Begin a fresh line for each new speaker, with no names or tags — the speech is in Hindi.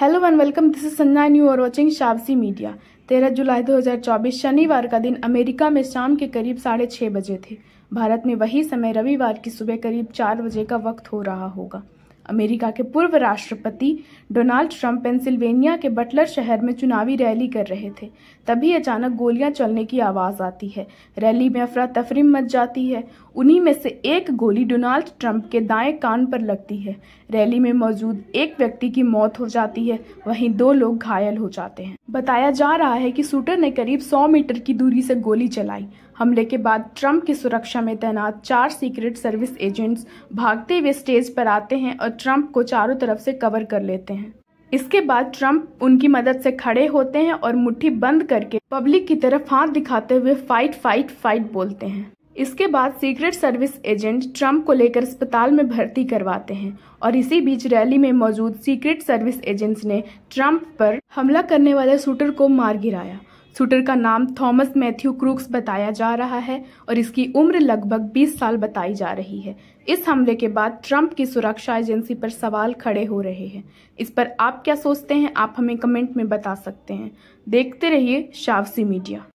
hello one welcome this is Sanjana new are watching शावसी मीडिया तेरह जुलाई 2024 शनिवार का दिन अमेरिका में शाम के करीब साढ़े छः बजे थे भारत में वही समय रविवार की सुबह करीब चार बजे का वक्त हो रहा होगा अमेरिका के पूर्व राष्ट्रपति डोनाल्ड ट्रंप पेंसिल्वेनिया के बटलर शहर में चुनावी रैली कर रहे थे तभी अचानक गोलियां चलने की आवाज़ आती है रैली में अफरा तफरी मच जाती है उन्हीं में से एक गोली डोनाल्ड ट्रंप के दाएं कान पर लगती है रैली में मौजूद एक व्यक्ति की मौत हो जाती है वहीं दो लोग घायल हो जाते हैं बताया जा रहा है कि शूटर ने करीब 100 मीटर की दूरी से गोली चलाई हमले के बाद ट्रंप की सुरक्षा में तैनात चार सीक्रेट सर्विस एजेंट्स भागते हुए स्टेज पर आते हैं और ट्रंप को चारों तरफ से कवर कर लेते हैं इसके बाद ट्रंप उनकी मदद से खड़े होते हैं और मुट्ठी बंद करके पब्लिक की तरफ हाथ दिखाते हुए फाइट फाइट फाइट बोलते हैं इसके बाद सीक्रेट सर्विस एजेंट ट्रंप को लेकर अस्पताल में भर्ती करवाते हैं और इसी बीच रैली में मौजूद सीक्रेट सर्विस एजेंट्स ने ट्रंप पर हमला करने वाले शूटर को मार गिराया शूटर का नाम थॉमस मैथ्यू क्रूक्स बताया जा रहा है और इसकी उम्र लगभग 20 साल बताई जा रही है इस हमले के बाद ट्रंप की सुरक्षा एजेंसी पर सवाल खड़े हो रहे हैं इस पर आप क्या सोचते हैं आप हमें कमेंट में बता सकते हैं देखते रहिए शावसी मीडिया